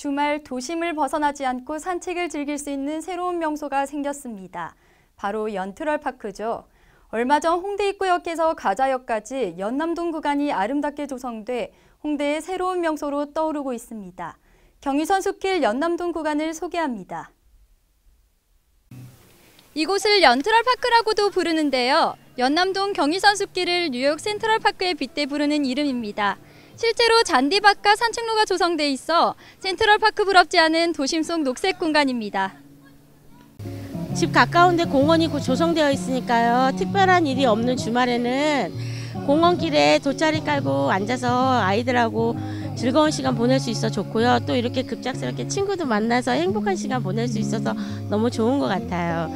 주말 도심을 벗어나지 않고 산책을 즐길 수 있는 새로운 명소가 생겼습니다. 바로 연트럴파크죠. 얼마 전 홍대 입구역에서 가자역까지 연남동 구간이 아름답게 조성돼 홍대의 새로운 명소로 떠오르고 있습니다. 경의선수길 연남동 구간을 소개합니다. 이곳을 연트럴파크라고도 부르는데요. 연남동 경의선숲길을 뉴욕 센트럴파크에 빗대 부르는 이름입니다. 실제로 잔디밭과 산책로가 조성돼 있어 센트럴파크 부럽지 않은 도심 속 녹색 공간입니다. 집 가까운데 공원이 조성되어 있으니까요. 특별한 일이 없는 주말에는 공원길에 돗자리 깔고 앉아서 아이들하고 즐거운 시간 보낼 수 있어 좋고요. 또 이렇게 급작스럽게 친구도 만나서 행복한 시간 보낼 수 있어서 너무 좋은 것 같아요.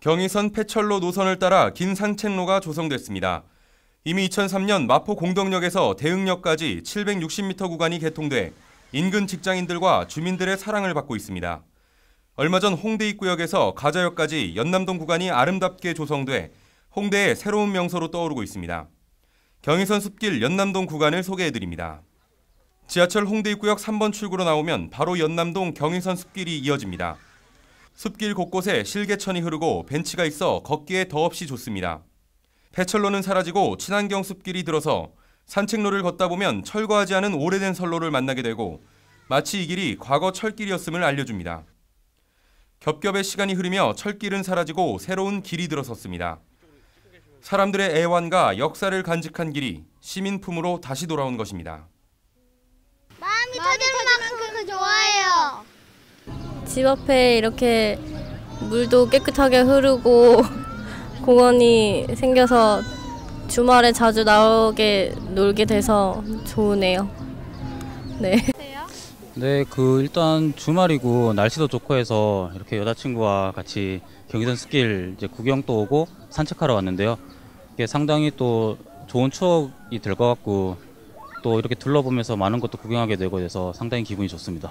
경의선 폐철로 노선을 따라 긴 산책로가 조성됐습니다. 이미 2003년 마포 공덕역에서 대흥역까지 760m 구간이 개통돼 인근 직장인들과 주민들의 사랑을 받고 있습니다. 얼마 전 홍대 입구역에서 가자역까지 연남동 구간이 아름답게 조성돼 홍대의 새로운 명소로 떠오르고 있습니다. 경의선 숲길 연남동 구간을 소개해드립니다. 지하철 홍대 입구역 3번 출구로 나오면 바로 연남동 경의선 숲길이 이어집니다. 숲길 곳곳에 실개천이 흐르고 벤치가 있어 걷기에 더없이 좋습니다. 해철로는 사라지고 친환경 숲길이 들어서 산책로를 걷다 보면 철거하지 않은 오래된 선로를 만나게 되고 마치 이 길이 과거 철길이었음을 알려줍니다. 겹겹의 시간이 흐르며 철길은 사라지고 새로운 길이 들어섰습니다. 사람들의 애환과 역사를 간직한 길이 시민품으로 다시 돌아온 것입니다. 마음이, 터질 만큼 그 좋아요. 집 앞에 이렇게 물도 깨끗하게 흐르고 공원이 생겨서 주말에 자주 나오게 놀게 돼서 좋으네요. 네. 네, 그 일단 주말이고 날씨도 좋고 해서 이렇게 여자친구와 같이 경기선 스킬 이제 구경도 오고 산책하러 왔는데요. 이게 상당히 또 좋은 추억이 될 것 같고 또 이렇게 둘러보면서 많은 것도 구경하게 되고 해서 상당히 기분이 좋습니다.